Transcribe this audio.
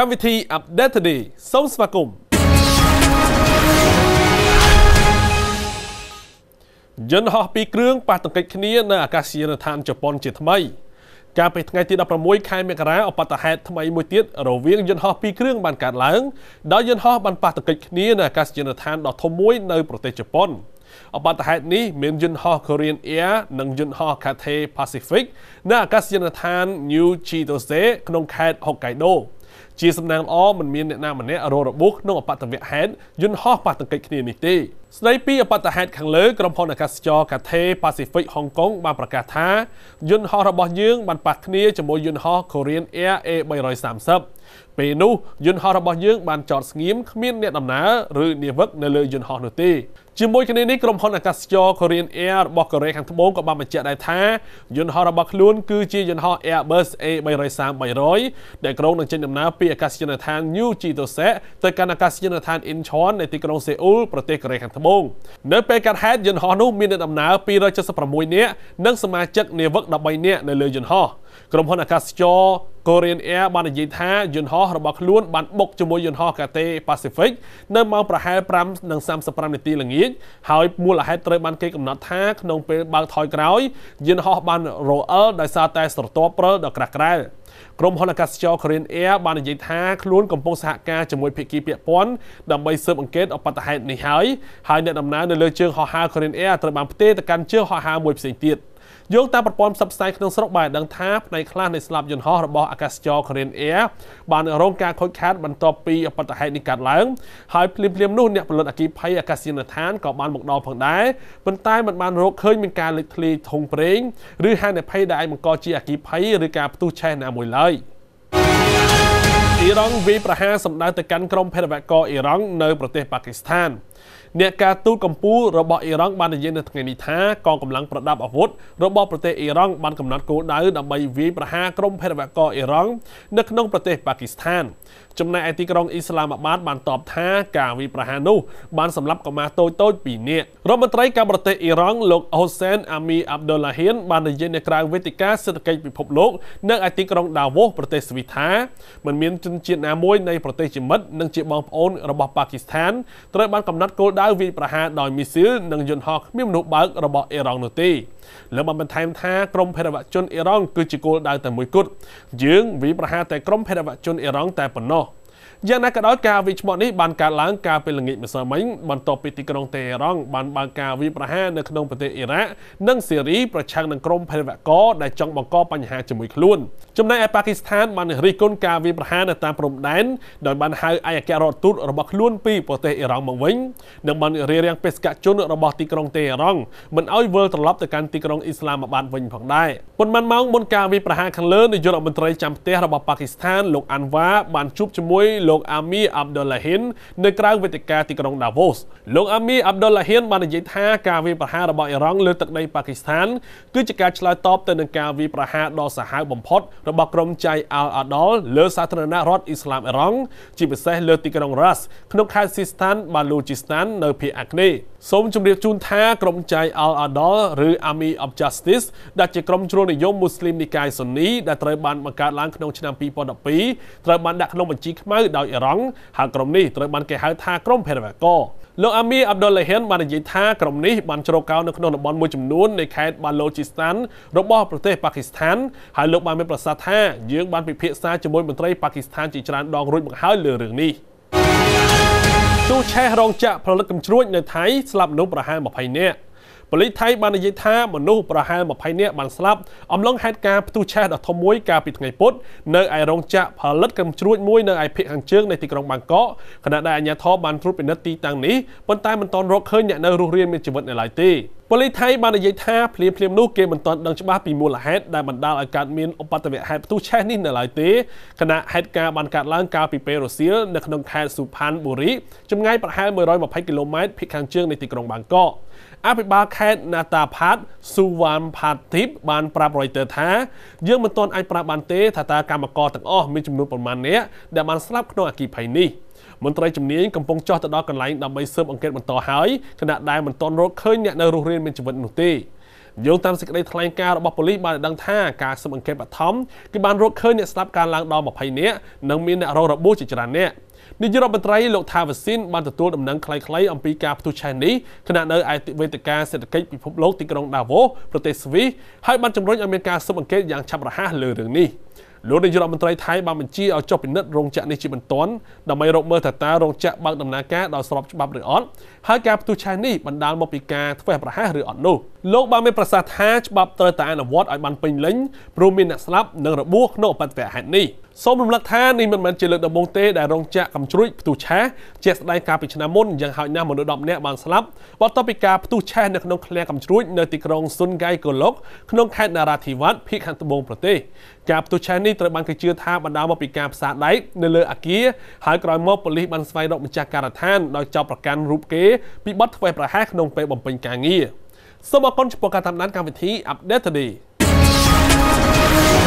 កម្មវិធី Update Today សូមស្វាគមន៍យន្តហោះពីរគ្រឿងប៉ះទង្គិចគ្នានៅអាកាសយានដ្ឋានជប៉ុនជាថ្មីកាលពីថ្ងៃទី16ខែមករាអបតហេតុថ្មីមួយទៀតរវាងយន្តហោះពីរគ្រឿងបានកើតឡើងដោយយន្តហោះបានប៉ះទង្គិចគ្នានៅអាកាសយានដ្ឋានដ៏ធំមួយនៅប្រទេសជប៉ុនអបតហេតុនេះមានយន្តហោះ Korean Air និងយន្តហោះ Cathay Pacific នៅអាកាសយានដ្ឋាន New Chitose ក្នុងខេត្ត Hokkaido ជាសំណាងល្អមិនមានអ្នកណាម្នាក់រងរបួសក្នុងអបតវៈហេតុយន្តហោះប៉ះទង្គិចគ្នានេះទេស្ដីពីអបតហេតុខាងលើក្រុមហ៊ុនអាកាសចរកាថេ Pacific Hong Kong បានប្រកាសថាយន្តហោះរបស់យើងបានប៉ះគ្នាជាមួយយន្តហោះ Korean Air A330 ពេលនោះយន្តហោះរបស់យើងបានចតស្ងៀមគ្មានអ្នកដំណើរឬនាវិកនៅលើយន្តហោះនោះទេជាមួយគ្នានេះក្រុមហ៊ុនអាកាសចរ Korean Air របស់កូរ៉េខាងត្បូងក៏បានបញ្ជាក់ដែរថាយន្តហោះរបស់ខ្លួនគឺជាយន្តហោះ Airbus A330-300 ដែលក្រុងនឹងចេញដំណើរពីអាកាសយានដ្ឋាន New Jitose ទៅកាន់អាកាសយានដ្ឋាន Incheon នៅទីក្រុងសេអ៊ូលប្រទេសកូរ៉េខាងត្បូងម៉ោងនៅពេលកើតហេតុយន្តហោះនោះមានអ្នកដំណើរ276នាក់និងសមាជិកនាវិក13នាក់នៅលើយន្តហោះក្រុមហ៊ុនអាកាសចរ Korean Air បាននិយាយថាយន្តហោះរបស់ខ្លួនបានបុកជាមួយយន្តហោះ Cathay Pacific នៅម៉ោងប្រហែល5:35នាទីល្ងាចហើយមូលហេតុត្រូវបានគេកំណត់ថាក្នុងពេលបើកថយក្រោយយន្តហោះបានរអិលដោយសារតែស្រទាប់ព្រិលដ៏ក្រាស់ក្រែល។ក្រុមហ៊ុនអាកាសចរ Korean Air បាននិយាយថាខ្លួនកំពុងសហការជាមួយភាគីពាក់ព័ន្ធដើម្បីស៊ើបអង្កេតអបតហេតុនេះហើយហើយអ្នកដំណើរនៅលើជើងហោះហើរ Korean Air ត្រូវបានផ្ទេរទៅកាន់ជើងហោះហើរមួយផ្សេងទៀត។យោងតាមប្រព័ន្ធផ្សព្វផ្សាយក្នុងស្រុកបានដឹងថាផ្នែកខ្លះនៃស្លាបយន្តហោះរបស់អាកាសចរ Korean Air បានរងការខូចខាតបន្ទាប់ពីអបតហេតុនេះកើតឡើងហើយភ្លាមភ្លាមនោះអ្នកផលិតអគ្គិភ័យអាកាសយានដ្ឋានក៏បានមកដល់ផងដែរប៉ុន្តែមិនបានរកឃើញមានការលេចធ្លាយធុងប្រេងឬហានិភ័យដែលអាចបង្កជាអគ្គិភ័យឬការផ្ទុះឆេះណាមួយឡើយ។អ៊ីរ៉ង់វាយប្រហារសម្ដៅទៅកាន់ក្រុមភេរវកម្មអ៊ីរ៉ង់នៅប្រទេសប៉ាគីស្ថានអ្នកការទូតកម្ពុជារបស់អ៊ីរ៉ង់បាននិយាយនៅថ្ងៃនេះថាកងកម្លាំងប្រដាប់អាវុធរបស់ប្រទេសអ៊ីរ៉ង់បានកំណត់គោលដៅដើម្បីវាយប្រហារក្រុមភេរវករអ៊ីរ៉ង់នៅក្នុងប្រទេសប៉ាគីស្ថានចំណែកឯទីក្រុងអ៊ីស្លាមាបាតបានតបថាការវាយប្រហារនោះបានសម្លាប់កុមារតូចតូច2នាក់រដ្ឋមន្ត្រីការប្រទេសអ៊ីរ៉ង់លោកហ៊ូសែនអាមីអាប់ដុលឡាហ៊ីនបាននិយាយនៅក្រៅវេទិកាសេដ្ឋកិច្ចពិភពលោកនៅឯទីក្រុងដាវូសប្រទេសស្វីសថាមិនមានជនជាតិណាមួយនៃប្រទេសជាមិត្តនិងជាបងប្អូនរបស់ប៉ាគីស្ថានត្រូវបានកំណត់គោលដៅវវាយប្រហារដោយមីស៊ីលនិងយន្តហោះគ្មានមនុស្សបើករបស់អ៊ីរ៉ង់នោះទេលោកបានបន្ថែមថាក្រម ភេរវជនអ៊ីរ៉ង់គឺជាគោលដៅតែមួយគត់យើងវាយប្រហារតែក្រមភេរវជនអ៊ីរ៉ង់តែប៉ុណ្ណោះយ៉ាងណាក៏ដោយការវាយឆ្មក់នេះបានកើតឡើងកាលពេលល្ងាចម្សិលមិញបន្ទាប់ពីទីក្រុងតេហេរ៉ង់បានបើកការវាយប្រហារនៅក្នុងប្រទេសអ៊ីរ៉ាក់និងស៊េរីប្រឆាំងនឹងក្រុមភេរវករដែលចង់បង្កបញ្ហាជាមួយខ្លួនចំណែកឯប៉ាគីស្ថានបានរិះគន់ការវាយប្រហារនៅតាមព្រំដែនដោយបានហៅឯកអគ្គរដ្ឋទូតរបស់ខ្លួនពីប្រទេសអ៊ីរ៉ង់មកវិញនិងបានរារាំងបេសកជនរបស់ទីក្រុងតេហេរ៉ង់មិនឲ្យវិលត្រឡប់ទៅកាន់ទីក្រុងអ៊ីស្លាមាបាតវិញផងដែរប៉ុន្មានម៉ោងមុនការវាយប្រហារខាងលើនាយករដ្ឋមន្ត្រីចាំផ្ទះរបស់ប៉ាគីស្ថានលោកអាន់វ៉ាបានជួបជាមួយលោកអាមីអាប់ដុលឡាហ៊ីននៅក្រៅវេទិកាទីក្រុងដាវូសលោកអាមីអាប់ដុលឡាហ៊ីនបាននិយាយថាការវាយប្រហាររបស់អ៊ីរ៉ង់លើទឹកដីប៉ាគីស្ថាន គឺជាការឆ្លើយតបទៅនឹងការវាយប្រហារដ៏សាហាវបំផុតរបស់ក្រុមចៃអល់អាដលលើ សាធារណរដ្ឋអ៊ីស្លាមអ៊ីរ៉ង់ជាពិសេសលើទីក្រុងរ៉ាស់ក្នុងខេត្តស៊ីស្ថានបាឡូជីស្ថាន នៅភាគអាគ្នេយ៍សូមជម្រាបជូនថា ក្រុមចៃអល់អាដលឬ Army of Justice ដែលជាក្រុមជ្រុលនិយមមូស្លីមនិកាយស៊ូនីដែលត្រូវបានបង្កើតឡើងក្នុងឆ្នាំ2012ត្រូវបានដាក់ក្នុងបញ្ជីខ្មៅដោយអ៊ីរ៉ង់ហើយក្រុមនេះត្រូវបានគេហៅថាក្រុមភេរវកលោកអាមីអាប់ដុលឡាហ៊ានបាននិយាយថាក្រុមនេះបានជ្រកកោននៅក្នុងតំបន់មួយចំនួននៃខេត្តបាឡូជីស្ថានរបស់ប្រទេសប៉ាគីស្ថានហើយលោកបានមានប្រសាសន៍ថាយើងបានពិភាក្សាជាមួយមន្ត្រីប៉ាគីស្ថានជាច្រើនដងរួចមកហើយលើរឿងនេះទូឆេះរងចាក់ផលិតកំជ្រួចនៅថៃស្លាប់មនុស្សប្រហែល20នាក់ប៉ូលីសថៃបាននិយាយថាមនុស្សប្រហែល20នាក់បានស្លាប់អំឡុងហេតុការណ៍ផ្ទុះឆេះដ៏ធំមួយកាលពីថ្ងៃពុធនៅឯរោងចក្រផលិតកំជ្រួចមួយនៅឯភូមិខាងជើងនៃទីក្រុងបាងកកខណៈដែលអាជ្ញាធរបានត្រួតពិនិត្យទីតាំងនេះប៉ុន្តែមិនទាន់រកឃើញអ្នកនៅរស់រានមានជីវិតនៅឡើយទេប៉ូលីសថៃបាននិយាយថាភ្លាមភ្លាមនោះគេមិនទាន់ដឹងច្បាស់ពីមូលហេតុដែលបណ្ដាលឲ្យកើតមានឧបទ្ទវហេតុផ្ទុះឆេះនេះនៅឡើយទេគណៈហេតុការបានកើតឡើងកាលពីពេលរសៀលនៅក្នុងខេត្តសុផាន់បុរីចម្ងាយប្រហែល120គីឡូម៉ែត្រភាគខាងជើងនៃទីក្រុងបាងកកអភិបាលខេត្តណាតាផាតស៊ូវ៉ានផាទីបបានប្រាប់ Reuters ថា យើងមិនទាន់អាចប្រាប់បានទេថាតើកម្មករទាំងអស់មានចំនួនប៉ុន្មាននាក់ដែលបានស្លាប់ក្នុងអគ្គីភ័យនេះ។មន្ត្រីជំនាញកំពុងចោះទៅដល់កន្លែងដើម្បីស៊ើបអង្កេតបន្តហើយគណៈដែលមិនទាន់រកឃើញអ្នកនៅរស់រានមានជីវិតនោះទេយោងតាមសេចក្តីថ្លែងការណ៍របស់ប៉ូលីសបានដឹងថាការស៊ើបអង្កេតបឋមគឺបានរកឃើញអ្នកស្លាប់កើនឡើងដល់20នាក់និងមានអ្នករងរបួសជាច្រើននាក់នាយករដ្ឋមន្ត្រីលោកថាវស៊ីនបានទទួលដំណឹងខ្លីៗអំពីការផ្ទុះឆេះនេះគណៈនៅឯវេទិកាសេដ្ឋកិច្ចពិភពលោកទីក្រុងដាវូសប្រទេសស្វីសហើយបានជំរុញឲ្យមានការស៊ើបអង្កេតយ៉ាងឆាប់រហ័សលើរឿងនេះលោកនាយករដ្ឋមន្ត្រីថៃបានបញ្ជាឲ្យចុះពិនិត្យរោងចក្រនេះជាបន្ទាន់ដើម្បីរកមើលថាតើរោងចក្របើកដំណើរការដោយស្របច្បាប់ឬអត់ហើយការផ្ទុះឆេះនេះបណ្ដាលមកពីការធ្វេសប្រហែសឬអត់នោះលោកបានមានប្រសាសន៍ថាច្បាប់ត្រូវតែអនុវត្តឲ្យបានពេញលេញព្រោះមានអ្នកស្លាប់និងរបួសក្នុងអបត្តិហេតុនេះសូមរំលឹកថានេះមិនមែនជាលើកដំបូងទេដែលរោងចក្រកំជ្រួចផ្ទុះឆេះជាស្ដែងកាលពីឆ្នាំមុនយ៉ាងហោចណាស់មនុស្ស10នាក់បានស្លាប់បន្ទាប់ពីការផ្ទុះឆេះនៅក្នុងឃ្លាំងកំជ្រួចនៅទីក្រុងស៊ុនហ្គៃកូឡុកក្នុងខេត្តណារាធិវត្តភូមិខាងត្បូងប្រទេសការផ្ទុះឆេះនេះត្រូវបានគេជឿថាបណ្ដាលមកពីការផ្សារដែកនៅលើអាគារហើយក្រោយមកប៉ូលីសបានស្វែងរកម្ចាស់ការដ្ឋានដោយចាប់ប្រកាន់រូបគេពីបទធ្វេសប្រហែសក្នុង ពេលបំពេញការងារសូមអរគុណចំពោះការតាមដានកម្មវិធី Update Today